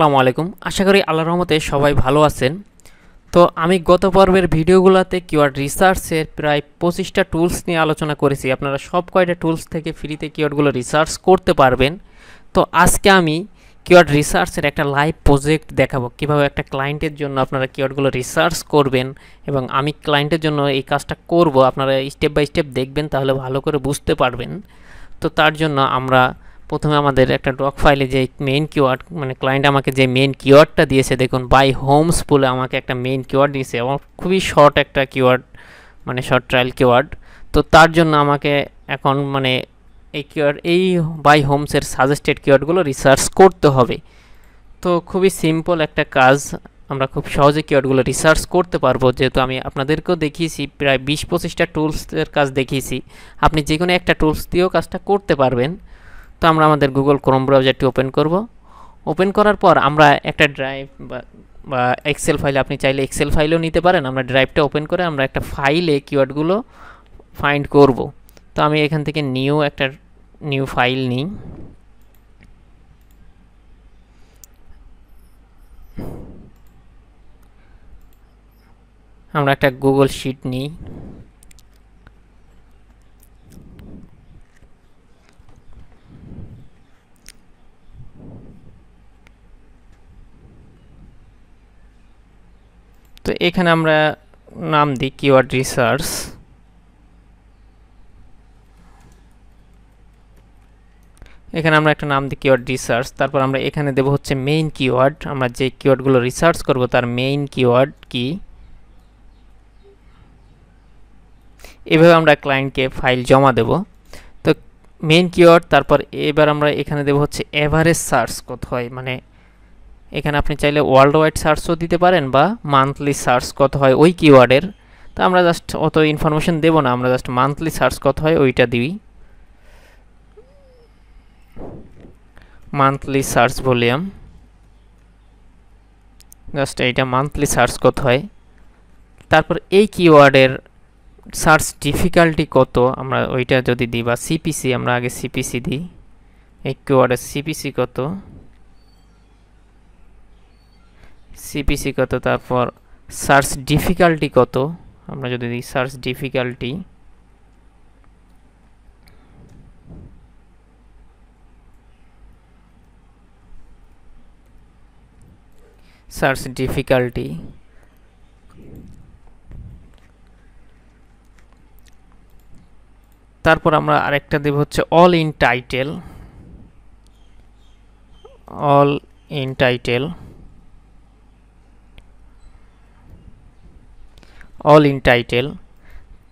আসসালামু আলাইকুম আশা করি আল্লাহ রহমতে সবাই ভালো আছেন তো আমি গত পর্বের ভিডিওগুলোতে কিওয়ার্ড রিসার্চের প্রায় পঁচিশটা টুলস নিয়ে আলোচনা করেছি আপনারা সব কয়টা টুলস থেকে ফ্রিতে কিওয়ার্ডগুলো রিসার্চ করতে পারবেন তো আজকে আমি কিওয়ার্ড রিসার্চের একটা লাইভ প্রজেক্ট দেখাবো কিভাবে একটা ক্লায়েন্টের জন্য আপনারা কিওয়ার্ডগুলো রিসার্চ করবেন এবং আমি ক্লায়েন্টের জন্য এই কাজটা করব আপনারা স্টেপ বাই স্টেপ দেখবেন তাহলে ভালো করে বুঝতে পারবেন তো তার জন্য আমরা প্রথমে আমাদের একটা ডক ফাইলে যে মেইন কিওয়ার্ড মানে ক্লায়েন্ট আমাকে যে মেইন কিওয়ার্ডটা দিয়েছে দেখুন বাই হোমস বলে আমাকে একটা মেইন কিওয়ার্ড দিয়েছে এবং খুবই শর্ট একটা কিওয়ার্ড মানে শর্ট ট্রায়াল কিওয়ার্ড তো তার জন্য আমাকে এখন মানে এই কিওয়ার্ড এই বাই হোমসের সাজেস্টেড কিওয়ার্ডগুলো রিসার্চ করতে হবে তো খুবই সিম্পল একটা কাজ আমরা খুব সহজে কিওয়ার্ডগুলো রিসার্চ করতে পারবো যেহেতু আমি আপনাদেরকেও দেখিয়েছি প্রায় বিশ পঁচিশটা টুলসের কাজ দেখিয়েছি আপনি যে কোনো একটা টুলস দিয়েও কাজটা করতে পারবেন তো আমরা আমাদের গুগল ক্রোম ব্রাউজারটি ওপেন করব ওপেন করার পর আমরা একটা ড্রাইভ বা এক্সেল ফাইল আপনি চাইলে এক্সেল ফাইলও নিতে পারেন আমরা ড্রাইভটা ওপেন করে আমরা একটা ফাইলে কিওয়ার্ডগুলো ফাইন্ড করব তো আমি এখান থেকে নিউ একটা নিউ ফাইল নিই আমরা একটা গুগল শিট নিই তো এখানে আমরা নাম দিই কিওয়ার্ড রিসার্চ এখানে আমরা একটা নাম দিই কিওয়ার্ড রিসার্চ তারপর আমরা এখানে দেব হচ্ছে মেইন কিওয়ার্ড আমরা যে কিওয়ার্ডগুলো রিসার্চ করব তার মেইন কিওয়ার্ড কি এভাবে আমরা ক্লায়েন্টকে ফাইল জমা দেব তো মেইন কিওয়ার্ড তারপর এবার আমরা এখানে দেব হচ্ছে এভারেজ সার্চ কোথায় মানে এখানে আপনি চাইলে ওয়ার্ল্ড ওয়াইড সার্চও দিতে পারেন বা মান্থলি সার্চ কত হয় ওই কিওয়ার্ডের তো আমরা জাস্ট অত ইনফরমেশন দেব না আমরা জাস্ট মান্থলি সার্চ কত হয় ওইটা দিই মান্থলি সার্চ ভলিউম জাস্ট এইটা মান্থলি সার্চ কত হয় তারপর এই কিওয়ার্ডের সার্চ ডিফিকাল্টি কত আমরা ওইটা যদি দিই বা সিপিসি আমরা আগে সিপিসি দিই এই কিওয়ার্ডের সিপিসি কত সিপিসি কত তারপর সার্চ ডিফিকাল্টি কত আমরা যদি দিই সার্চ ডিফিকাল্টি সার্চ ডিফিকাল্টি তারপর আমরা আরেকটা দেব হচ্ছে all in title all in title all in title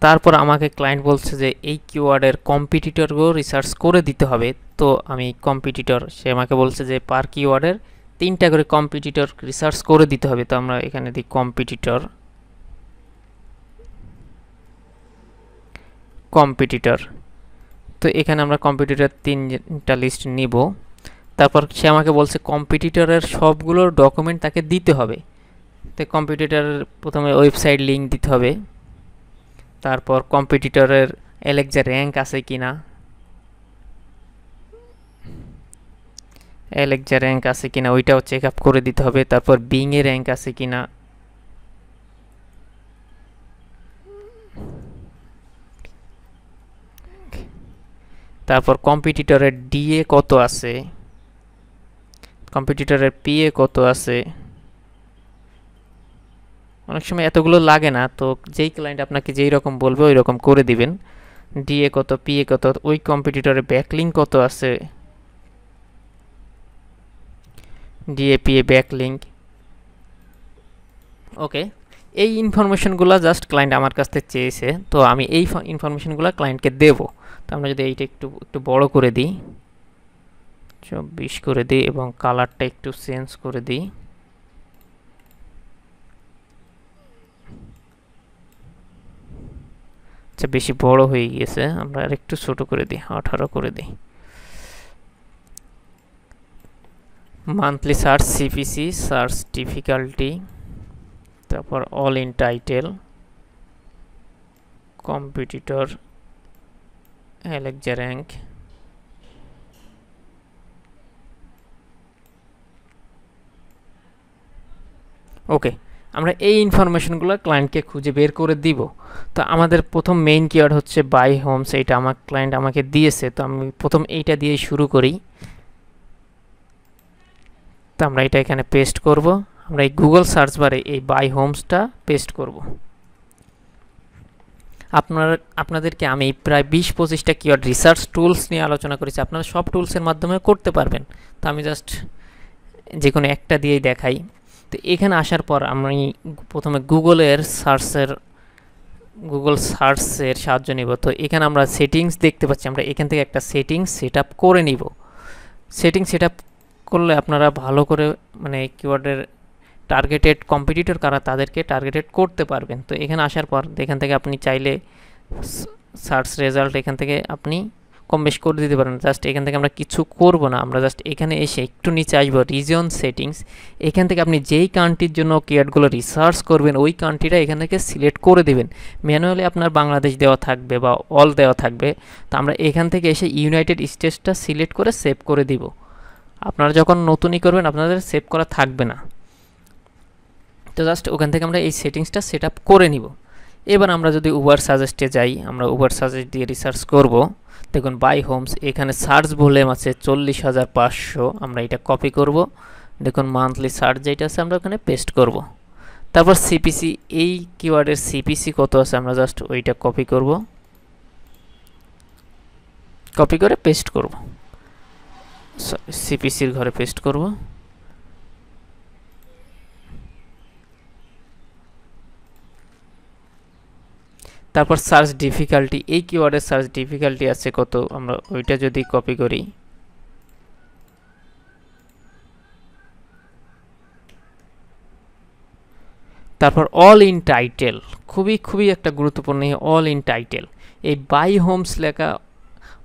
তারপর আমাকে ক্লায়েন্ট বলছে যে এই কিওয়ার্ডের কম্পিটিটরগুলো রিসার্চ করে দিতে হবে তো আমি কম্পিটিটর সে আমাকে বলছে যে পার কিওয়ার্ডের তিনটা করে কম্পিটিটর রিসার্চ করে দিতে হবে তো আমরা এখানে দিই কম্পিটিটর কম্পিটিটর তো এখানে আমরা কম্পিটিটর তিনটা লিস্ট নিব তারপর সে আমাকে বলছে কম্পিটিটরের সবগুলোর ডকুমেন্ট তাকে দিতে হবে তো কম্পিউটার প্রথমে ওয়েবসাইট লিঙ্ক দিতে হবে তারপর কম্পিটিটরের এলেক্সা র্যাঙ্ক আছে কি না এলেক্সা র্যাঙ্ক আছে কি না ওইটাও চেক আপ করে দিতে হবে তারপর বিংয়ে র্যাঙ্ক আছে কি না তারপর কম্পিটিটরের ডিএ কত আছে কম্পিটিটরের পিএ কত আছে অনেক সময় এতগুলো লাগে না তো যেই ক্লায়েন্ট আপনাকে যেই রকম বলবে ওই রকম করে দিবেন ডিএ কত পিএ কত ওই কম্পিটিটরে ব্যাকলিং কত আছে ডিএ পিএ ব্যাকলিঙ্ক ওকে এই ইনফরমেশনগুলো জাস্ট ক্লায়েন্ট আমার কাছ থেকে চেয়েছে তো আমি এই ইনফরমেশনগুলো ক্লায়েন্টকে দেব তো আমরা যদি এইটা একটু একটু বড় করে দিই চব্বিশ করে দিই এবং কালারটা একটু চেঞ্জ করে দিই আচ্ছা বেশি বড় হয়ে গিয়েছে আমরা আর একটু ছোট করে দিই আঠারো করে দিই monthly search CPC search difficulty তারপর all in title competitor Alexa rank okay আমরা এই ইনফরমেশনগুলো ক্লায়েন্টকে খুঁজে বের করে দিব তো আমাদের প্রথম মেইন কিওয়ার্ড হচ্ছে বাই হোমস এটা আমার ক্লায়েন্ট আমাকে দিয়েছে তো আমি প্রথম এইটা দিয়ে শুরু করি তো আমরা এটা এখানে পেস্ট করব আমরা এই গুগল সার্চ বারে এই বাই হোমসটা পেস্ট করব আপনার আপনাদেরকে আমি প্রায় বিশ পঁচিশটা কিওয়ার্ড রিসার্চ টুলস নিয়ে আলোচনা করেছি আপনারা সব টুলসের মাধ্যমে করতে পারবেন তো আমি জাস্ট যে কোনো একটা দিয়েই দেখাই তো এখানে আসার পর আমি প্রথমে গুগলের সার্চের গুগল সার্চের সাহায্য নিব তো এখানে আমরা সেটিংস দেখতে পাচ্ছি আমরা এখান থেকে একটা সেটিংস সেট করে নিব সেটিং সেট করলে আপনারা ভালো করে মানে কিওয়ার্ডের টার্গেটেড কম্পিটিটর কারা তাদেরকে টার্গেটেড করতে পারবেন তো এখানে আসার পর এখান থেকে আপনি চাইলে সার্চ রেজাল্ট এখান থেকে আপনি কম বেশি করে দিতে পারেন জাস্ট এখান থেকে আমরা কিছু করব না আমরা জাস্ট এখানে এসে একটু নিচে আসবো রিজিয়ন সেটিংস এখান থেকে আপনি যেই কান্ট্রির জন্য কেয়ারগুলো রিসার্চ করবেন ওই কান্ট্রিটা এখান থেকে সিলেক্ট করে দেবেন ম্যানুয়ালি আপনার বাংলাদেশ দেওয়া থাকবে বা অল দেওয়া থাকবে তো আমরা এখান থেকে এসে ইউনাইটেড স্টেটসটা সিলেক্ট করে সেভ করে দিব আপনারা যখন নতুনই করবেন আপনাদের সেভ করা থাকবে না তো জাস্ট ওখান থেকে আমরা এই সেটিংসটা সেট করে নিব এবার আমরা যদি উবার সাজেস্টে যাই আমরা উবার সাজেস্ট দিয়ে রিসার্চ করবো দেখুন বাই হোমস এখানে সার্চ ভলিউম আছে চল্লিশ হাজার পাঁচশো আমরা এটা কপি করব দেখুন মান্থলি সার্চ যেটা আছে আমরা ওখানে পেস্ট করব তারপর সিপিসি এই কিওয়ার্ডের সিপিসি কত আছে আমরা জাস্ট ওইটা কপি করব কপি করে পেস্ট করব সিপিসির ঘরে পেস্ট করবো তারপর সার্চ ডিফিকাল্টি এই কিওয়ার্ডের সার্চ ডিফিকাল্টি আছে কত আমরা ওইটা যদি কপি করি তারপর অল ইন টাইটেল খুবই খুবই একটা গুরুত্বপূর্ণ অল ইন টাইটেল এই বাই হোমস লেখা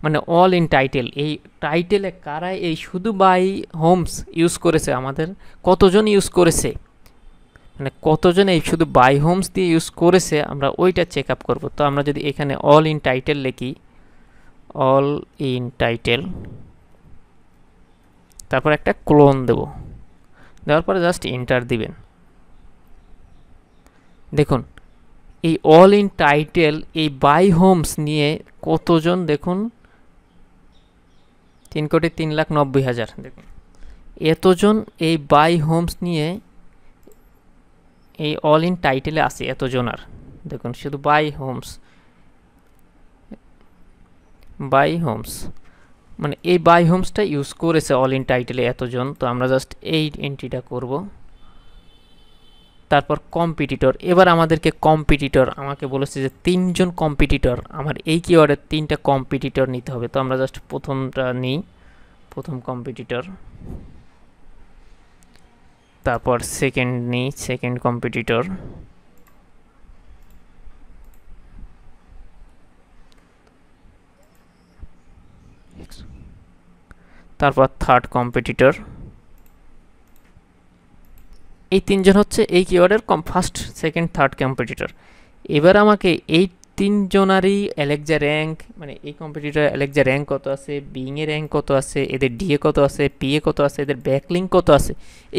মানে অল ইন টাইটেল এই টাইটেলে কারা এই শুধু বাই হোমস ইউজ করেছে আমাদের কতজন ইউজ করেছে মানে কতজন এই শুধু বাই হোমস দিয়ে ইউজ করেছে আমরা ওইটা চেক আপ করবো তো আমরা যদি এখানে অল ইন টাইটেল লিখি অল ইন টাইটেল তারপর একটা ক্লোন দেব দেওয়ার পরে জাস্ট ইন্টার দিবেন দেখুন এই অল ইন টাইটেল এই বাই হোমস নিয়ে কতজন দেখুন তিন কোটি তিন লাখ নব্বই হাজার দেখুন এতজন এই বাই হোমস নিয়ে এই অল ইন টাইটেলে আছে এতজনার দেখুন শুধু বাই হোমস বাই হোমস মানে এই বাই হোমসটা ইউজ করেছে অল ইন টাইটেলে এতজন তো আমরা জাস্ট এই এন্ট্রিটা করব তারপর কম্পিটিটর এবার আমাদেরকে কম্পিটিটর আমাকে বলেছে যে তিনজন কম্পিটিটর আমার এই কিওয়ার্ডে তিনটা কম্পিটিটর নিতে হবে তো আমরা জাস্ট প্রথমটা নিই প্রথম কম্পিটিটর তারপর সেকেন্ড নিই সেকেন্ড কম্পিটিটর তারপর থার্ড কম্পিটিটর এই তিনজন হচ্ছে এই কিওয়ার্ডের ফার্স্ট সেকেন্ড থার্ড কম্পিটিটর এবার আমাকে এই তিনজনারই অ্যালেকজা র্যাঙ্ক মানে এই কম্পিটিটর অ্যালেকজা র্যাঙ্ক কত আছে বিংয়ে র্যাঙ্ক কত আছে এদের ডিএ কত আছে পিএ কত আছে এদের ব্যাকলিং কত আছে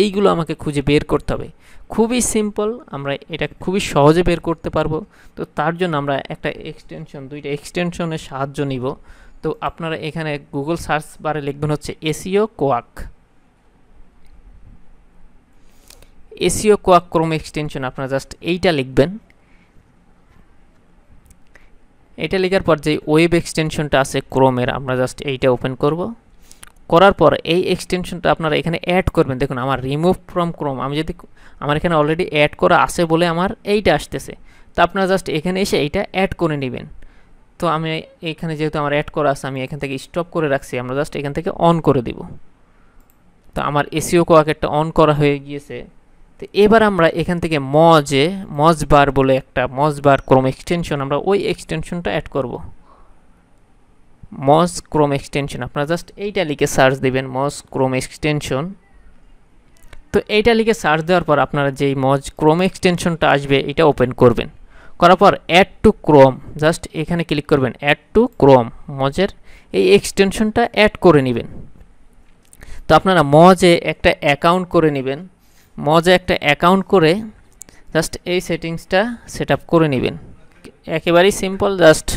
এইগুলো আমাকে খুঁজে বের করতে হবে খুবই সিম্পল আমরা এটা খুবই সহজে বের করতে পারবো তো তার জন্য আমরা একটা এক্সটেনশন দুইটা এক্সটেনশনের সাহায্য নিব তো আপনারা এখানে গুগল সার্চ বারে লিখবেন হচ্ছে SEOquake SEOquake Chrome extension আপনারা জাস্ট এইটা লিখবেন এটা লেখার পর যে ওয়েব এক্সটেনশনটা আছে ক্রোমের আমরা জাস্ট এইটা ওপেন করব করার পর এই এক্সটেনশনটা আপনারা এখানে অ্যাড করবেন দেখুন আমার রিমুভ ফ্রম ক্রোম আমি যদি আমার এখানে অলরেডি অ্যাড করা আছে বলে আমার এইটা আসতেছে তো আপনারা জাস্ট এখানে এসে এইটা অ্যাড করে নেবেন তো আমি এখানে যেহেতু আমার অ্যাড করা আছে আমি এখান থেকে স্টপ করে রাখছি আমরা জাস্ট এখান থেকে অন করে দিব তো আমার এসিও কোয়াকেটটা অন করা হয়ে গিয়েছে তো এবার আমরা এখান থেকে মজে মজ বার বলে একটা মজ বার ক্রোম এক্সটেনশন আমরা ওই এক্সটেনশনটা অ্যাড করব মজ ক্রোম এক্সটেনশন আপনারা জাস্ট এইটা লিখে সার্চ দেবেন মজ ক্রোম এক্সটেনশন তো এইটা লিখে সার্চ দেওয়ার পর আপনারা যেই মজ ক্রোম এক্সটেনশনটা আসবে এটা ওপেন করবেন করার পর অ্যাড টু ক্রোম জাস্ট এখানে ক্লিক করবেন অ্যাড টু ক্রোম মজের এই এক্সটেনশনটা অ্যাড করে নেবেন তো আপনারা মজে একটা অ্যাকাউন্ট করে নেবেন মজে একটা অ্যাকাউন্ট করে জাস্ট এই সেটিংসটা সেট আপ করে নেবেন একেবারেই সিম্পল জাস্ট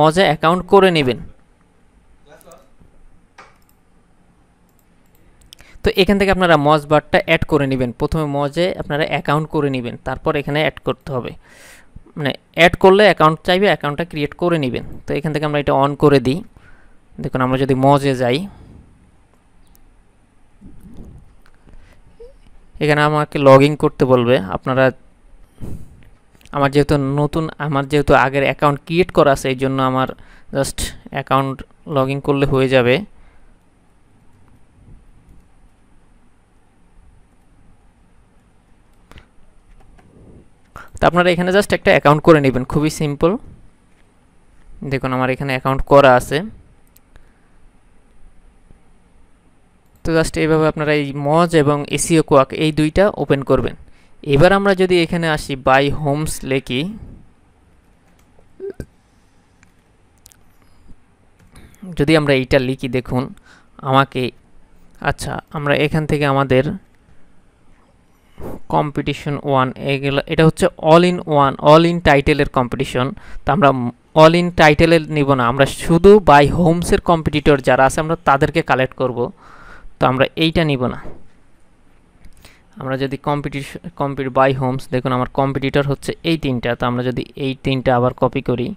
মজে অ্যাকাউন্ট করে নেবেন তো এখান থেকে আপনারা মজ বারটা অ্যাড করে নেবেন প্রথমে মজে আপনারা অ্যাকাউন্ট করে নেবেন তারপর এখানে অ্যাড করতে হবে মানে অ্যাড করলে অ্যাকাউন্ট চাইবে অ্যাকাউন্টটা ক্রিয়েট করে নেবেন তো এখান থেকে আমরা এটা অন করে দিই দেখুন আমরা যদি মজে যাই এখানে আমাকে লগ করতে বলবে আপনারা আমার যেহেতু নতুন আমার যেহেতু আগের অ্যাকাউন্ট ক্রিয়েট করা আছে এই জন্য আমার জাস্ট অ্যাকাউন্ট লগ করলে হয়ে যাবে তো আপনারা এখানে জাস্ট একটা অ্যাকাউন্ট করে নেবেন খুবই সিম্পল দেখুন আমার এখানে অ্যাকাউন্ট করা আছে তো জাস্ট এইভাবে আপনারা এই মজ এবং এসিও কোয়াক এই দুইটা ওপেন করবেন এবার আমরা যদি এখানে আসি বাই হোমস লেকি যদি আমরা এইটা লিখি দেখুন আমাকে আচ্ছা আমরা এখান থেকে আমাদের কম্পিটিশন ওয়ান এগুলো এটা হচ্ছে all in one all in টাইটেলের কম্পিটিশন তো আমরা অল ইন টাইটেলের নিব না আমরা শুধু বাই হোমসের কম্পিটিটর যারা আছে আমরা তাদেরকে কালেক্ট করব তো আমরা এইটা নিব না আমরা যদি কম্পিটিশ কম্পিট বাই হোমস দেখুন আমার কম্পিটিটর হচ্ছে এই তিনটা তো আমরা যদি এই তিনটা আবার কপি করি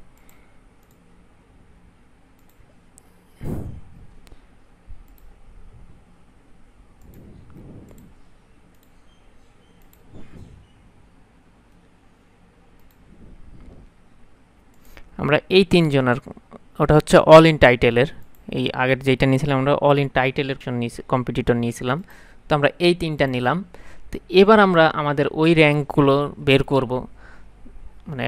আমরা এই তিনজনের ওটা হচ্ছে অল ইন টাইটেলের এই আগের যেটা নিয়েছিলাম আমরা অল ইন টাইটেলের কম্পিটিটর নিয়েছিলাম তো আমরা এই তিনটা নিলাম তো এবার আমরা আমাদের ওই র্যাঙ্কগুলো বের করব মানে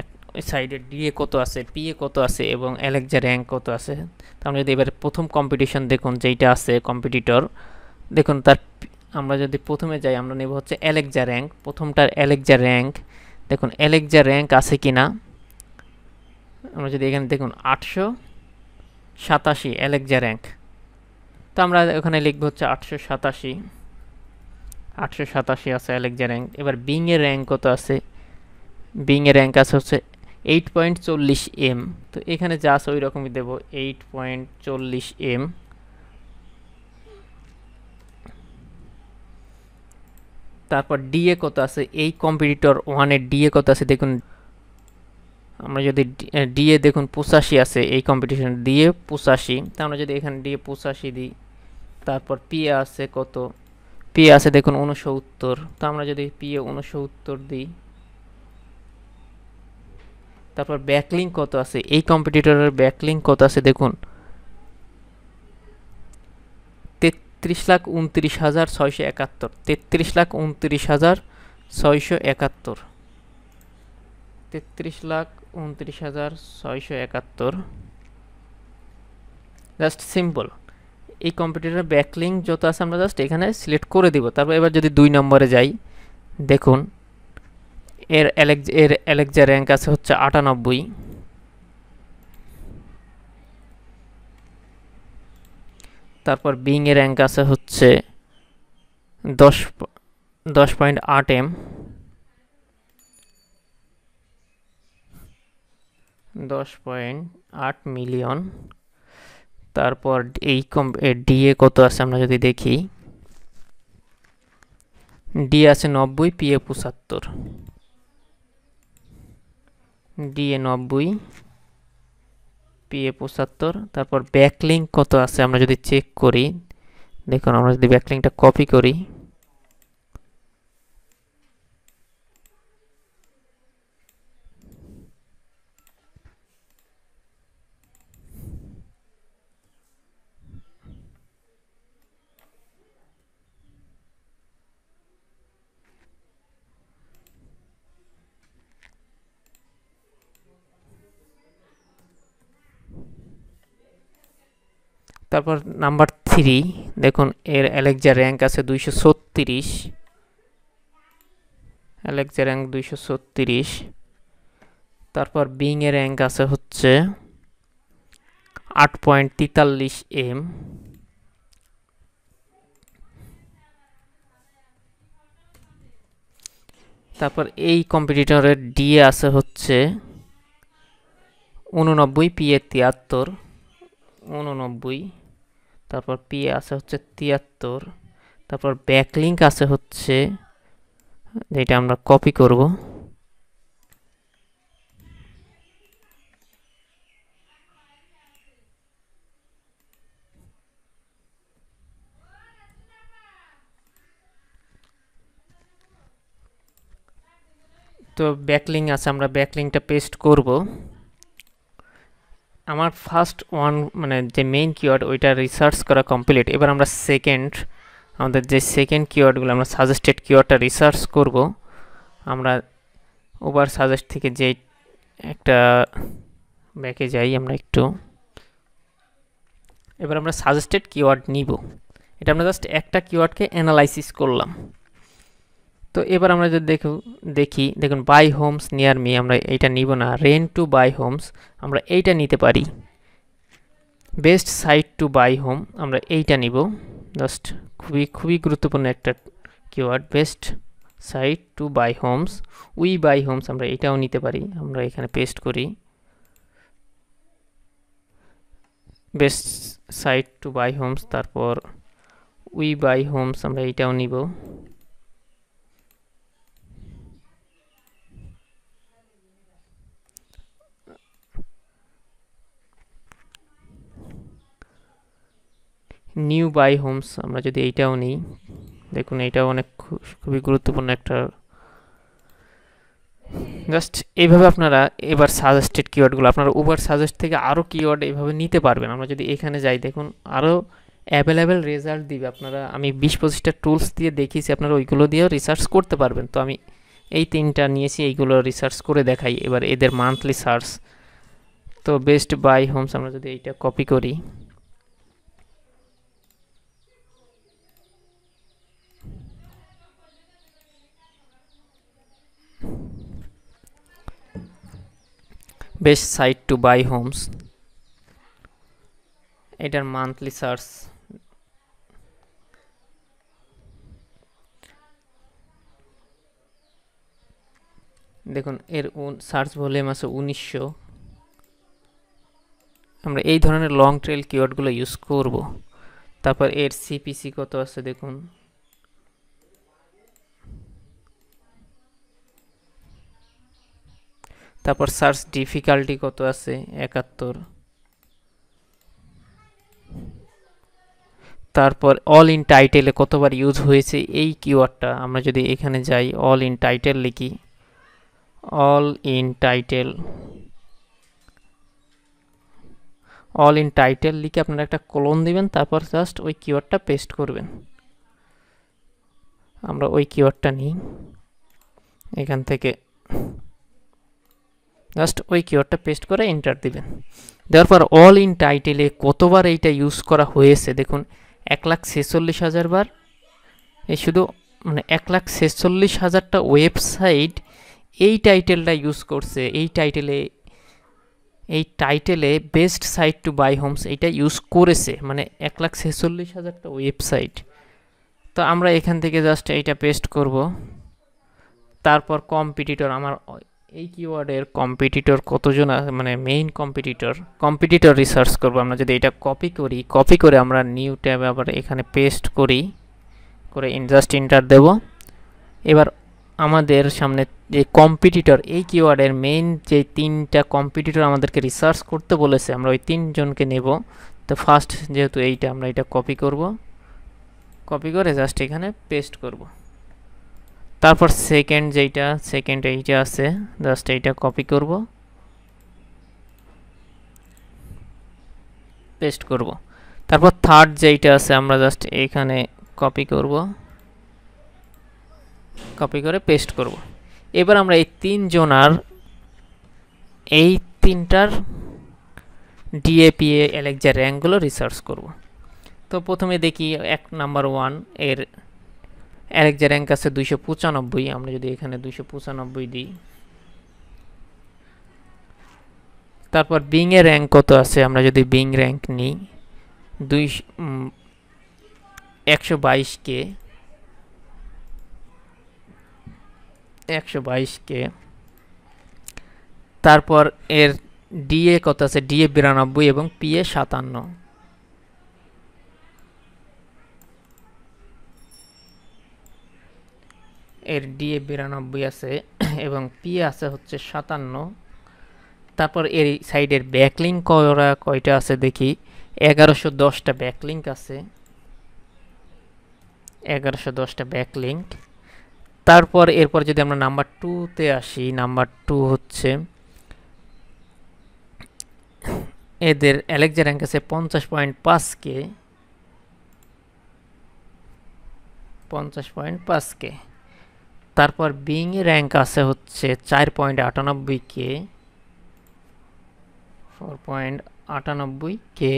সাইডে ডিএ কত আছে পিএ কত আছে এবং অ্যালেক্সা র্যাঙ্ক কত আছে তো আমরা যদি এবার প্রথম কম্পিটিশন দেখুন যেইটা আছে কম্পিটিটর দেখুন তার আমরা যদি প্রথমে যাই আমরা নেব হচ্ছে অ্যালেক্সা র্যাঙ্ক প্রথমটার অ্যালেক্সা র্যাঙ্ক দেখুন অ্যালেক্সা র্যাঙ্ক আছে কি না আমরা যদি এখানে দেখুন আটশো সাতাশি অ্যালেকজা র্যাঙ্ক তো আমরা ওখানে লিখবো হচ্ছে আটশো সাতাশি আটশো সাতাশি আছে অ্যালেকজা র্যাঙ্ক এবার বিংয়ের র্যাঙ্ক কত আছে বিংয়ের র্যাঙ্ক আছে হচ্ছে এইট পয়েন্ট চল্লিশ এম তো এখানে যা আছে ওই রকমই দেবো এইট পয়েন্ট চল্লিশ এম তারপর ডিএ কত আছে এই কম্পিটিটর ওয়ানের ডিএ কত আছে দেখুন আমরা যদি ডিএ দেখুন পঁচাশি আছে এই কম্পিটিশন ডিএ পঁচাশি তা আমরা যদি এখানে ডিএ পঁচাশি দিই তারপর পিএ আছে কত পিএ আছে দেখুন উনসত্তর তা আমরা যদি পিএ উনসত্তর দিই তারপর ব্যাকলিং কত আছে এই কম্পিটিটরের ব্যাকলিং কত আছে দেখুন তেত্রিশ লাখ উনত্রিশ হাজার ছয়শো একাত্তর তেত্রিশ লাখ উনত্রিশ হাজার ছয়শো একাত্তর তেত্রিশ লাখ উনত্রিশ হাজার ছয়শো একাত্তর জাস্ট সিম্পল এই কম্পিউটারের ব্যাকলিং যত আছে আমরা জাস্ট এখানে সিলেক্ট করে দিব তারপর এবার যদি দুই নম্বরে যাই দেখুন এর অ্যালেক্স এর অ্যালেক্সা র্যাঙ্ক আছে হচ্ছে আটানব্বই তারপর বিং এর র্যাঙ্ক আছে হচ্ছে দশ দশ পয়েন্ট আট এম দশ পয়েন্ট আট মিলিয়ন তারপর এই কম ডিএ কত আছে আমরা যদি দেখি ডি আছে নব্বই পিএ পঁচাত্তর ডিএ নব্বই পিএ পঁচাত্তর তারপর ব্যাকলিং কত আছে আমরা যদি চেক করি দেখুন আমরা যদি ব্যাকলিংটা কপি করি তারপর নাম্বার থ্রি দেখুন এর অ্যালেক্সা র্যাঙ্ক আছে দুইশো ছত্রিশ অ্যালেক্সা র্যাঙ্ক দুইশো ছত্রিশ তারপর বিংয়ের র্যাঙ্ক আছে হচ্ছে আট পয়েন্ট তেতাল্লিশ এম তারপর এই কম্পিটিটরের ডি আছে হচ্ছে উননব্বই পিএ তিয়াত্তর উননব্বই তারপর পি আছে হচ্ছে তিয়াত্তর তারপর ব্যাকলিঙ্ক আছে হচ্ছে যেটা আমরা কপি করব তো ব্যাকলিং আছে আমরা ব্যাকলিংটা পেস্ট করবো আমার ফার্স্ট ওয়ান মানে যে মেইন কিওয়ার্ড ওইটা রিসার্চ করা কমপ্লিট এবার আমরা সেকেন্ড আমাদের যে সেকেন্ড কিওয়ার্ডগুলো আমরা সাজেস্টেড কিওয়ার্ডটা রিসার্চ করব আমরা ওভার সাজেস্ট থেকে যে একটা ব্যাকে যাই আমরা একটু এবার আমরা সাজেস্টেড কিওয়ার্ড নিব এটা আমরা জাস্ট একটা কিওয়ার্ডকে অ্যানালাইসিস করলাম তো এবার আমরা যদি দেখো দেখি দেখুন বাই হোমস নিয়ার মি আমরা এইটা নিব না রেন টু বাই হোমস আমরা এইটা নিতে পারি best site to buy home আমরা এইটা নিব জাস্ট খুবই খুবই গুরুত্বপূর্ণ একটা keyword best site to buy homes we buy homes আমরা এটাও নিতে পারি আমরা এখানে পেস্ট করি best site to buy homes তারপর উই বাই হোমস আমরা এইটাও নিব নিউ বাই হোমস আমরা যদি এইটাও নিই দেখুন এইটাও অনেক খুবই গুরুত্বপূর্ণ একটা জাস্ট এইভাবে আপনারা এবার সাজেস্টেড কিওয়ার্ডগুলো আপনারা উবার সাজেস্ট থেকে আরও কিওয়ার্ড এইভাবে নিতে পারবেন আমরা যদি এখানে যাই দেখুন আরও অ্যাভেলেবেল রেজাল্ট দিবে আপনারা আমি বিশ পঁচিশটা টুলস দিয়ে দেখিয়েছি আপনারা ওইগুলো দিয়েও রিসার্চ করতে পারবেন তো আমি এই তিনটা নিয়েছি এইগুলো রিসার্চ করে দেখাই এবার এদের মান্থলি সার্চ তো বেস্ট বাই হোমস আমরা যদি এইটা কপি করি best site to buy homes এটার মান্থলি সার্চ দেখুন এর সার্চ ভলিউম আছে উনিশশো আমরা এই ধরনের লং ট্রেল কিওয়ার্ডগুলো ইউজ করব তারপর এর সিপিসি কত আছে দেখুন তারপর সার্চ ডিফিকাল্টি কত আছে একাত্তর তারপর অল ইন টাইটেলে কতবার ইউজ হয়েছে এই কিওয়ার্ডটা আমরা যদি এখানে যাই অল ইন টাইটেল লিখি all in title all in title লিখে আপনারা একটা কলন দিবেন তারপর জাস্ট ওই কিওয়ার্ডটা পেস্ট করবেন আমরা ওই কিওয়ার্ডটা নিই এখান থেকে জাস্ট ওই কিওয়ার্ডটা পেস্ট করে এন্টার দিবেন দেওয়ার পর অল ইন টাইটেলে কতবার এইটা ইউজ করা হয়েছে দেখুন এক লাখ ছেচল্লিশ হাজার বার এই শুধু মানে এক লাখ ছেচল্লিশ হাজারটা ওয়েবসাইট এই টাইটেলটা ইউজ করছে এই টাইটেলে এই টাইটেলে best site to buy homes এইটা ইউজ করেছে মানে এক লাখ ছেচল্লিশ হাজারটা ওয়েবসাইট তো আমরা এখান থেকে জাস্ট এইটা পেস্ট করব তারপর কম্পিটিটর আমার এই কিওয়ার্ডের কম্পিটিটর কতজন মানে মেইন কম্পিটিটর কম্পিটিটর রিসার্চ করব আমরা যদি এটা কপি করি কপি করে আমরা নিউ ট্যাবে আবার এখানে পেস্ট করি করে ইনজাস্ট ইন্টার দেব এবার আমাদের সামনে যে কম্পিটিটর এই কিওয়ার্ডের মেইন যে তিনটা কম্পিটিটর আমাদেরকে রিসার্চ করতে বলেছে আমরা ওই তিনজনকে নেব তো ফার্স্ট যেহেতু এইটা আমরা এটা কপি করব কপি করে জাস্ট এখানে পেস্ট করবো তারপর সেকেন্ড যেইটা সেকেন্ড এইটা আছে জাস্ট এইটা কপি করব পেস্ট করব তারপর থার্ড যেইটা আছে আমরা জাস্ট এইখানে কপি করব কপি করে পেস্ট করব এবার আমরা এই তিনজনার এই তিনটার ডিএপিএ এলেকজার র্যাঙ্কগুলো রিসার্চ করব তো প্রথমে দেখি এক নাম্বার ওয়ান এর অ্যালেক্সের র্যাঙ্ক আছে দুইশো পঁচানব্বই আমরা যদি এখানে দুইশো পঁচানব্বই দিই তারপর বিং বিংয়ে র্যাঙ্ক কত আছে আমরা যদি বিং র্যাঙ্ক নিই দুই একশো বাইশকে একশো বাইশকে তারপর এর ডিএ কত আছে ডিএ বিরানব্বই এবং পিএ সাতান্ন এর ডিএ বিরানব্বই আছে এবং পি আছে হচ্ছে সাতান্ন তারপর এর সাইডের ব্যাকলিং করা কয়টা আছে দেখি এগারোশো দশটা ব্যাকলিঙ্ক আছে এগারোশো দশটা ব্যাকলিঙ্ক তারপর এরপর যদি আমরা নাম্বার টুতে আসি নাম্বার টু হচ্ছে এদের অ্যালেকজা র্যাঙ্ক আছে পঞ্চাশ পয়েন্ট পাঁচকে পঞ্চাশ পয়েন্ট পাঁচকে তারপর বিং র্যাঙ্ক আছে হচ্ছে চার পয়েন্ট আটানব্বই কে ফোর পয়েন্ট আটানব্বই কে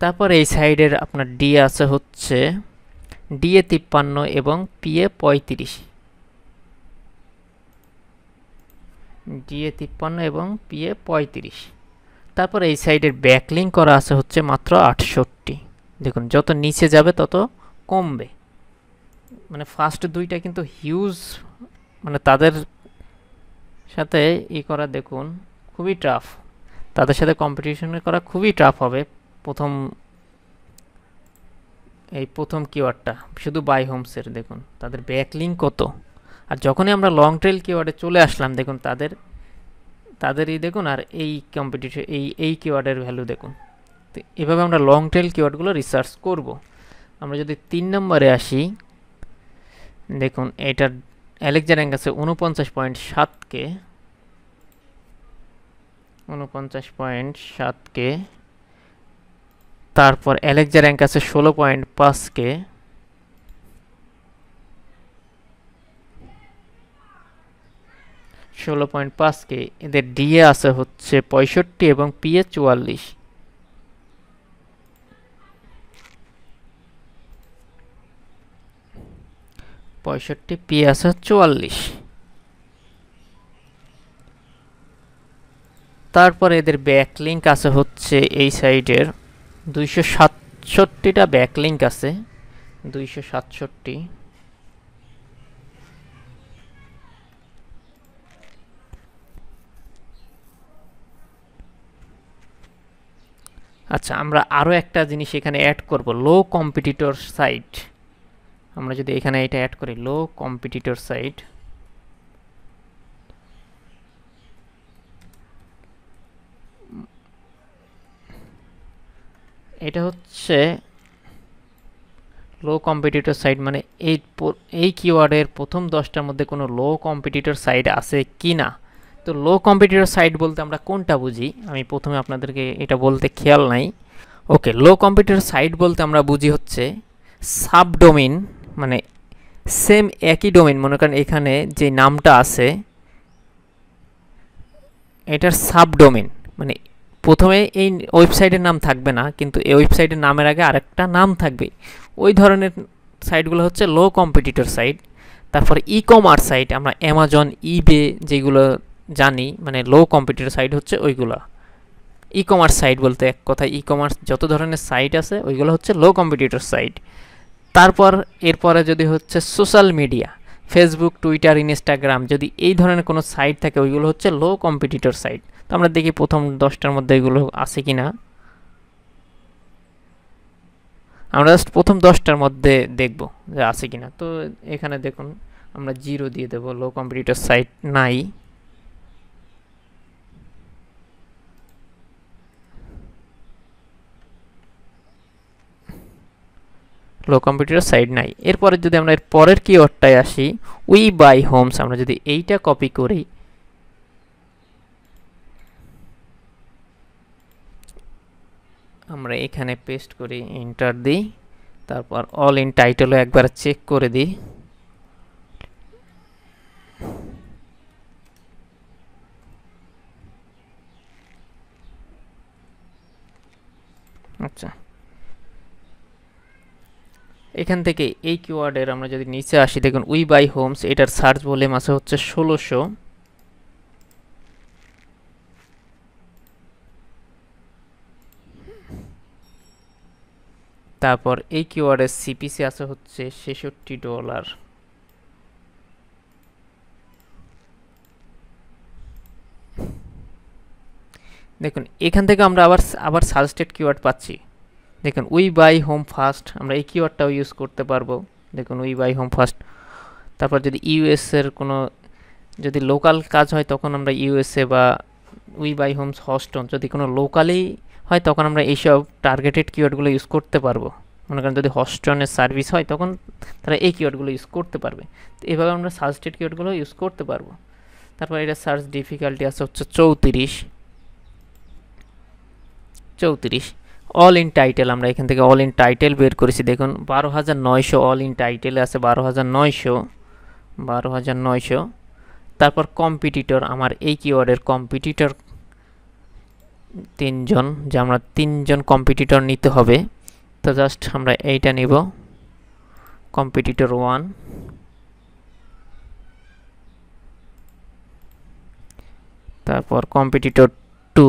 তারপর এই সাইডের আপনার ডি আছে হচ্ছে ডি এ তিপ্পান্ন এবং পি এ পঁয়ত্রিশ ডি এ তিপ্পান্ন এবং পি এ পঁয়ত্রিশ তারপর এই সাইডের ব্যাকলিং করা আছে হচ্ছে মাত্র আটষট্টি দেখুন যত নিচে যাবে তত কমবে মানে ফার্স্ট দুইটা কিন্তু হিউজ মানে তাদের সাথে ই করা দেখুন খুবই টাফ তাদের সাথে কম্পিটিশন করা খুবই টাফ হবে প্রথম এই প্রথম কিওয়ার্ডটা শুধু বাই হোমসের দেখুন তাদের ব্যাকলিং কত আর যখনই আমরা লং ট্রেল কিওয়ার্ডে চলে আসলাম দেখুন তাদের তাদের দেখুন আর এই কম্পিটিশন এই এই কিওয়ার্ডের ভ্যালু দেখুন তো এভাবে আমরা লং ট্রেল কিওয়ার্ডগুলো রিসার্চ করব আমরা যদি তিন নম্বরে আসি দেখুন এটার অ্যালেক্সা র্যাঙ্ক আছে উনপঞ্চাশ পয়েন্ট সাতকে উনপঞ্চাশ পয়েন্ট সাতকে তারপর অ্যালেক্সা র্যাঙ্ক আছে ষোলো পয়েন্ট পাঁচকে ষোলো পয়েন্ট পাঁচকে এদের ডিএ আছে হচ্ছে পঁয়ষট্টি এবং পিএ চুয়াল্লিশ পঁয়ষট্টি পি আছে চুয়াল্লিশ তারপরে এদের ব্যাকলিঙ্ক আছে হচ্ছে এই সাইডের দুইশো সাতষট্টিটা ব্যাকলিঙ্ক আছে দুইশো সাতষট্টি আচ্ছা আমরা আরও একটা জিনিস এখানে অ্যাড করব লো কম্পিটিটর সাইট আমরা যদি এখানে এটা অ্যাড করি লো কম্পিটিটর সাইট এটা হচ্ছে লো কম্পিটিটর সাইট মানে এই এই কিওয়ার্ডের প্রথম দশটার মধ্যে কোনো লো কম্পিটিটর সাইট আছে কি না তো লো কম্পিটিটর সাইট বলতে আমরা কোনটা বুঝি আমি প্রথমে আপনাদেরকে এটা বলতে খেয়াল নাই ওকে লো কম্পিউটার সাইট বলতে আমরা বুঝি হচ্ছে সাবডোমিন মানে সেম একই ডোমেন মনে করেন এখানে যে নামটা আছে এটার সাব ডোমেন মানে প্রথমে এই ওয়েবসাইটের নাম থাকবে না কিন্তু এই ওয়েবসাইটের নামের আগে আরেকটা নাম থাকবে ওই ধরনের সাইটগুলো হচ্ছে লো কম্পিটিটর সাইট তারপর ই কমার্স সাইট আমরা অ্যামাজন ইবে যেগুলো জানি মানে লো কম্পিটিটর সাইট হচ্ছে ওইগুলো ই কমার্স সাইট বলতে এক কথায় ই কমার্স যত ধরনের সাইট আছে ওইগুলো হচ্ছে লো কম্পিটিটর সাইট তারপর এরপরে যদি হচ্ছে social media Facebook Twitter Instagram যদি এই ধরনের কোনো সাইট থাকে ওইগুলো হচ্ছে লো কম্পিটিটর সাইট তো আমরা দেখি প্রথম দশটার মধ্যে এগুলো আছে কি না আমরা জাস্ট প্রথম দশটার মধ্যে দেখব যে আছে কি না তো এখানে দেখুন আমরা জিরো দিয়ে দেবো লো কম্পিটিটর সাইট নাই লো কম্পিউটার সাইড নাই এরপরে যদি আমরা এর পরের কিওয়ার্ডটায় আসি উই বাই হোমস আমরা যদি এইটা কপি করি আমরা এখানে পেস্ট করি এন্টার দিই তারপর অল ইন টাইটেলও একবার চেক করে দিই আচ্ছা এখান থেকে এই কিওয়ার্ডের আমরা যদি নিচে আসি দেখুন উই বাই হোমস এটার সার্চ ভলিউম আছে হচ্ছে ষোলোশো তারপর এই কিওয়ার্ডের সিপিসি আছে হচ্ছে ছেষট্টি ডলার দেখুন এখান থেকে আমরা আবার আবার সাজেস্টেড কিওয়ার্ড পাচ্ছি দেখুন উই বাই হোম ফার্স্ট আমরা এই কিওয়ার্ডটাও ইউজ করতে পারবো দেখুন উই বাই হোম ফার্স্ট তারপর যদি ইউএসের কোনো যদি লোকাল কাজ হয় তখন আমরা ইউএসএ বা উই বাই হোমস হস্টন যদি কোনো লোকালি হয় তখন আমরা এইসব টার্গেটেড কিওয়ার্ডগুলো ইউজ করতে পারবো মনে করেন যদি হস্টনের সার্ভিস হয় তখন তারা এই কিওয়ার্ডগুলো ইউজ করতে পারবে তো এভাবে আমরা সাজেস্টেড কিওয়ার্ডগুলো ইউজ করতে পারবো তারপর এটা সার্চ ডিফিকাল্টি আছে হচ্ছে চৌত্রিশ চৌত্রিশ অল ইন টাইটেল আমরা এখান থেকে অল ইন টাইটেল বের করেছি দেখুন বারো হাজার নয়শো অল ইন টাইটেল আছে বারো হাজার নয়শো বারো হাজার নয়শো তারপর কম্পিটিটর আমার এই কিওয়ার্ডের কম্পিটিটর তিনজন যে আমরা তিনজন কম্পিটিটর নিতে হবে তো জাস্ট আমরা এইটা নিব কম্পিটিটর ওয়ান তারপর কম্পিটিটর টু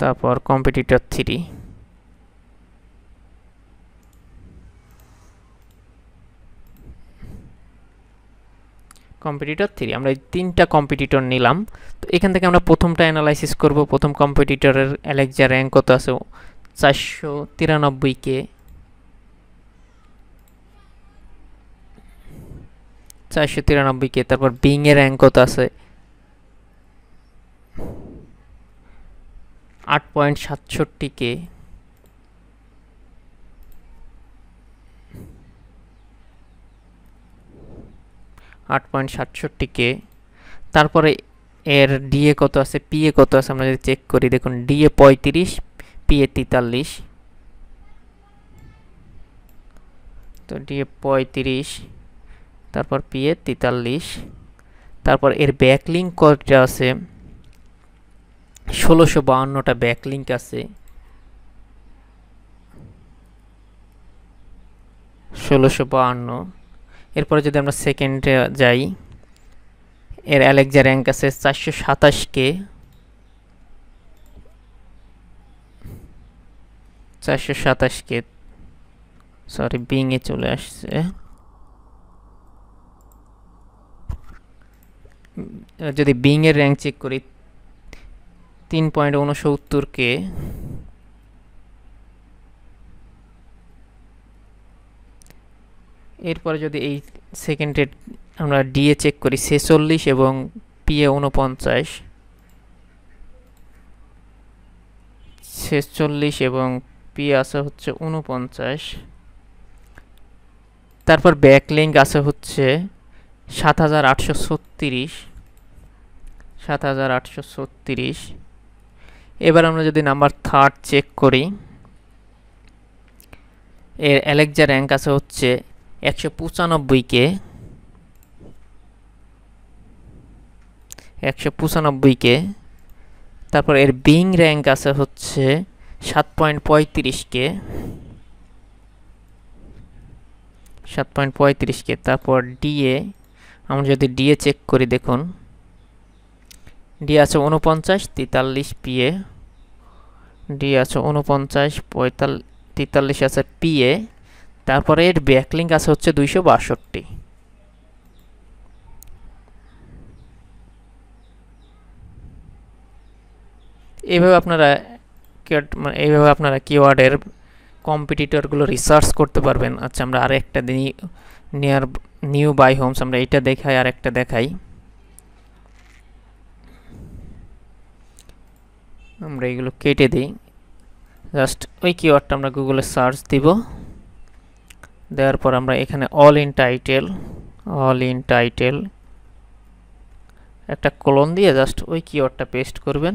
তারপর কম্পিটিটর থ্রি কম্পিটিটর থ্রি আমরা তিনটা কম্পিটিটর নিলাম তো এখান থেকে আমরা প্রথমটা অ্যানালাইসিস করব প্রথম কম্পিটিটরের অ্যালেক্সা র্যাঙ্ক কত আছে চারশো তিরানব্বই কে চারশো তিরানব্বই কে তারপর বিংয়ের র্যাঙ্ক কত আছে আট পয়েন্ট সাতষট্টিকে আট পয়েন্ট সাতষট্টিকে তারপরে এর ডিএ কত আছে পিএ কত আছে আমরা যদি চেক করি দেখুন ডিএ পঁয়ত্রিশ পিএ তেতাল্লিশ তো ডিএ পঁয়ত্রিশ তারপর পিএ তেতাল্লিশ তারপর এর ব্যাকলিং কতটা আছে ষোলোশো বাউন্নটা ব্যাকলিঙ্ক আছে ষোলোশো বাউন্ন এরপরে যদি আমরা সেকেন্ডে যাই এর অ্যালেক্সা র্যাঙ্ক আছে চারশো সাতাশ কে চারশো সাতাশ কে সরি বিংয়ে চলে আসছে যদি বিংয়ের র্যাঙ্ক চেক করি তিন পয়েন্ট উনসত্তর কে এরপরে যদি এই সেকেন্ডে আমরা ডিএ চেক করি ছেচল্লিশ এবং পিএ উনপঞ্চাশ ছেচল্লিশ এবং পিএ আছে হচ্ছে উনপঞ্চাশ তারপর ব্যাকলিঙ্ক আছে হচ্ছে সাত হাজার আটশো ছত্রিশ সাত হাজার আটশো ছত্রিশ এবার আমরা যদি নাম্বার থার্ড চেক করি এর অ্যালেক্সা র্যাঙ্ক আছে হচ্ছে একশো পঁচানব্বইকে একশো পঁচানব্বইকে তারপর এর বিং র্যাঙ্ক আছে হচ্ছে সাত পয়েন্ট পঁয়ত্রিশকে সাত পয়েন্ট পঁয়ত্রিশকে তারপর ডিএ আমরা যদি ডিএ চেক করি দেখুন ডি আছে উনপঞ্চাশ তেতাল্লিশ পিএ ডি আছে উনপঞ্চাশ পঁয়তাল তেতাল্লিশ আছে পিএ তারপরে এর ব্যাকলিঙ্ক আছে হচ্ছে দুইশো বাষট্টি এইভাবে আপনারা মানে এইভাবে আপনারা কিওয়ার্ডের কম্পিটিটরগুলো রিসার্চ করতে পারবেন আচ্ছা আমরা আরেকটা একটা নিয়ার নিউ বাই হোমস আমরা এটা দেখাই আর একটা দেখাই আমরা এগুলো কেটে দিই জাস্ট ওই কিওয়ার্ডটা আমরা গুগলে সার্চ দিব দেওয়ার পর আমরা এখানে all in title all in title একটা কলন দিয়ে জাস্ট ওই কিওয়ার্ডটা পেস্ট করবেন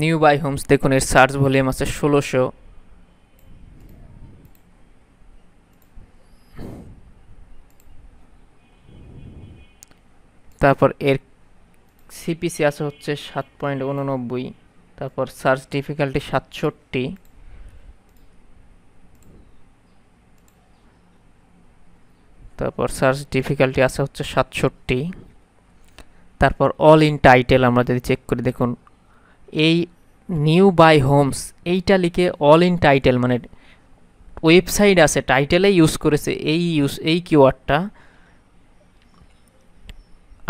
নিউ বাই হোমস দেখুন এর সার্চ ভলিউম আছে ষোলোশো তারপর এর সিপিসি আছে হচ্ছে সাত পয়েন্ট উননব্বই তারপর সার্চ ডিফিকাল্টি সাতষট্টি তারপর সার্চ ডিফিকাল্টি আছে হচ্ছে সাতষট্টি তারপর অল ইন টাইটেল আমরা যদি চেক করি দেখুন এই নিউ বাই হোমস এইটা লিখে অল ইন টাইটেল মানে ওয়েবসাইট আছে টাইটেলে ইউজ করেছে এই ইউজ এই কিওয়ার্ডটা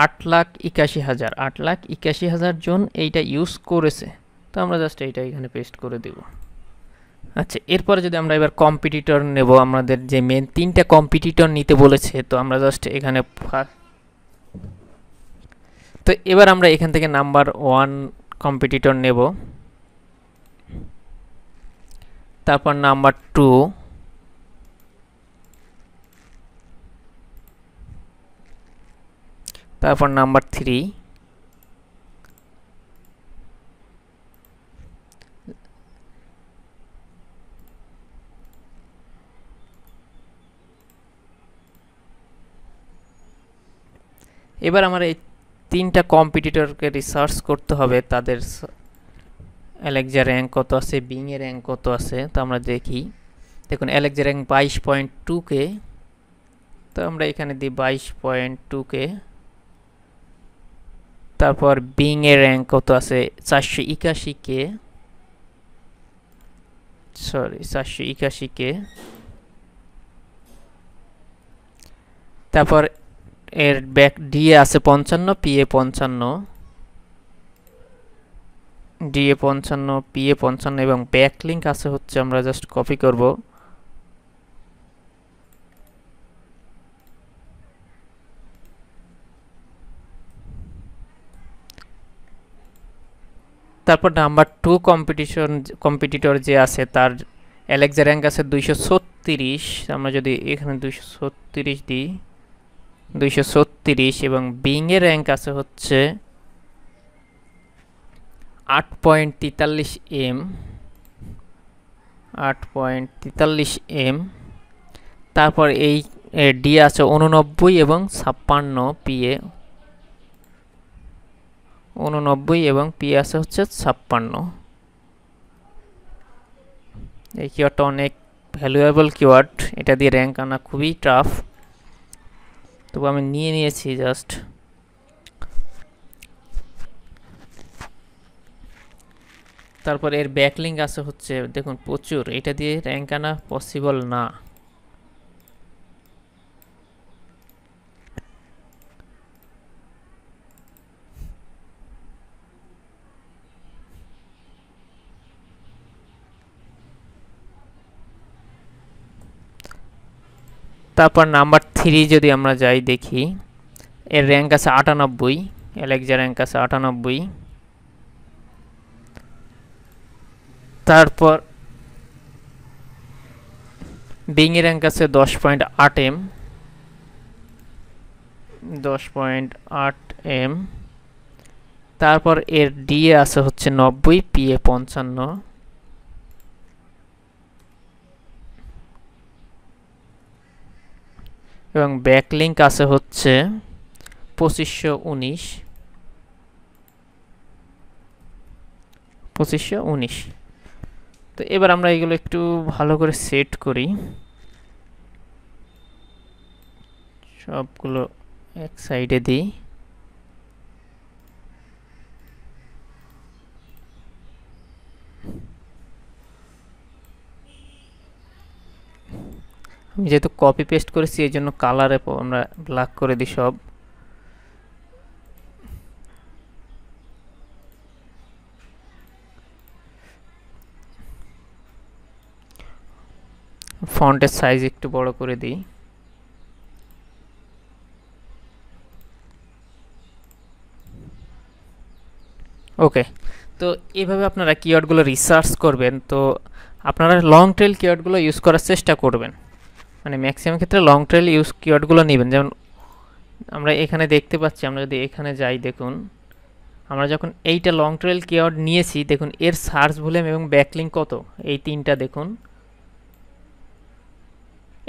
আট লাখ একাশি হাজার আট লাখ একাশি হাজার জন এইটা ইউজ করেছে তো আমরা জাস্ট এইটা এখানে পেস্ট করে দেব আচ্ছা এরপরে যদি আমরা এবার কম্পিটিটর নেব আমাদের যে মেন তিনটা কম্পিটিটর নিতে বলেছে তো আমরা জাস্ট এখানে তো এবার আমরা এখান থেকে নাম্বার ওয়ান কম্পিটিটর নেব তারপর নাম্বার টু তারপর নাম্বার থ্রি এবার আমার এই তিনটা কম্পিটিটরকে রিসার্চ করতে হবে তাদের অ্যালেক্সা র্যাঙ্ক কত আছে বিংয়ের র্যাঙ্ক কত আছে তো আমরা দেখি দেখুন অ্যালেক্সা র্যাঙ্ক বাইশ পয়েন্ট টুকে তো আমরা এখানে দিই বাইশ পয়েন্ট টুকে কে তারপর বিং এর র্যাঙ্ক কত আছে চারশো একাশি কে সরি চারশো একাশি কে তারপর এর ব্যাক এ আছে পঞ্চান্ন পি এ পঞ্চান্ন ডি এ পঞ্চান্ন পি এ পঞ্চান্ন এবং ব্যাক লিঙ্ক আছে হচ্ছে আমরা জাস্ট কপি করবো তারপর নাম্বার টু কম্পিটিশন কম্পিটিটর যে আছে তার অ্যালেক্সা র্যাঙ্ক আছে দুইশো ছত্রিশ আমরা যদি এখানে দুইশো ছত্রিশ দিই দুইশো ছত্রিশ এবং বিংয়ের র্যাঙ্ক আছে হচ্ছে আট পয়েন্ট তেতাল্লিশ এম আট পয়েন্ট তেতাল্লিশ এম তারপর এই ডি আছে উননব্বই এবং ছাপ্পান্ন পিএ উননব্বই এবং পি আছে হচ্ছে ছাপ্পান্ন এই কিওয়ার্ডটা অনেক ভ্যালুয়েবল কিওয়ার্ড এটা দিয়ে র্যাঙ্ক আনা খুবই টাফ তবু আমি নিয়ে নিয়েছি জাস্ট তারপর এর ব্যাকলিং আছে হচ্ছে দেখুন প্রচুর এটা দিয়ে র্যাঙ্ক আনা পসিবল না তারপর নাম্বার থ্রি যদি আমরা যাই দেখি এর র্যাঙ্ক আছে আটানব্বই অ্যালেক্সা র্যাঙ্ক আছে আটানব্বই তারপর বিংয়ের র্যাঙ্ক আছে দশ পয়েন্ট আট এম দশ পয়েন্ট আট এম তারপর এর ডিএ আছে হচ্ছে নব্বই পিএ পঞ্চান্ন এবং ব্যাকলিঙ্ক আছে হচ্ছে পঁচিশশো উনিশ পঁচিশশো উনিশ তো এবার আমরা এগুলো একটু ভালো করে সেট করি সবগুলো এক সাইডে দিই আমি যেহেতু কপি পেস্ট করেছি এই জন্য কালারে আমরা ব্ল্যাক করে দিই সব ফন্টের সাইজ একটু বড় করে দিই ওকে তো এভাবে আপনারা কিওয়ার্ডগুলো রিসার্চ করবেন তো আপনারা লং টেল কিওয়ার্ডগুলো ইউজ করার চেষ্টা করবেন মানে ম্যাক্সিমাম ক্ষেত্রে লং ট্রেল ইউজ কিওয়ার্ডগুলো নেবেন যেমন আমরা এখানে দেখতে পাচ্ছি আমরা যদি এখানে যাই দেখুন আমরা যখন এইটা লং ট্রেল কিওয়ার্ড নিয়েছি দেখুন এর সার্চ ভলিউম এবং ব্যাকলিং কত এই তিনটা দেখুন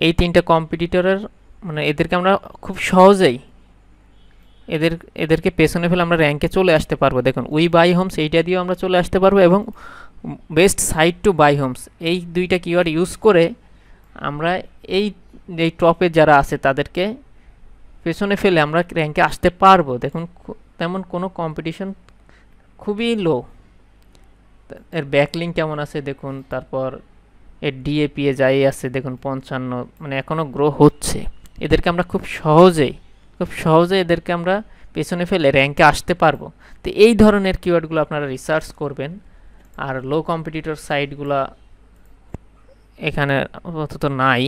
এই তিনটা কম্পিটিটরের মানে এদেরকে আমরা খুব সহজেই এদের এদেরকে পেছনে ফেলে আমরা র্যাঙ্কে চলে আসতে পারবো দেখুন উই বাই হোমস এইটা দিয়েও আমরা চলে আসতে পারবো এবং best site to buy homes এই দুইটা কিওয়ার্ড ইউজ করে আমরা এই এই টপে যারা আছে তাদেরকে পেছনে ফেলে আমরা র্যাঙ্কে আসতে পারবো দেখুন তেমন কোনো কম্পিটিশন খুবই লো এর ব্যাকলিং কেমন আছে দেখুন তারপর এর ডিএপিএ যাই আছে দেখুন পঞ্চান্ন মানে এখনও গ্রো হচ্ছে এদেরকে আমরা খুব সহজেই খুব সহজে এদেরকে আমরা পেছনে ফেলে র্যাঙ্কে আসতে পারবো তো এই ধরনের কিওয়ার্ডগুলো আপনারা রিসার্চ করবেন আর লো কম্পিটিটর সাইটগুলো এখানে অন্তত নাই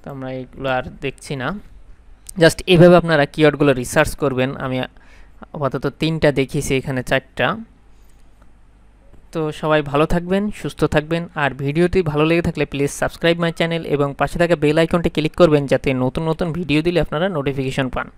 তো আমরা এগুলো আর দেখছি না জাস্ট এভাবে আপনারা কিওয়ার্ডগুলো রিসার্চ করবেন আমি আপাতত তিনটা দেখিয়েছি এখানে চারটা তো সবাই ভালো থাকবেন সুস্থ থাকবেন আর ভিডিওটি ভালো লেগে থাকলে প্লিজ সাবস্ক্রাইব মাই চ্যানেল এবং পাশে থাকা বেল আইকনটি ক্লিক করবেন যাতে নতুন নতুন ভিডিও দিলে আপনারা নোটিফিকেশন পান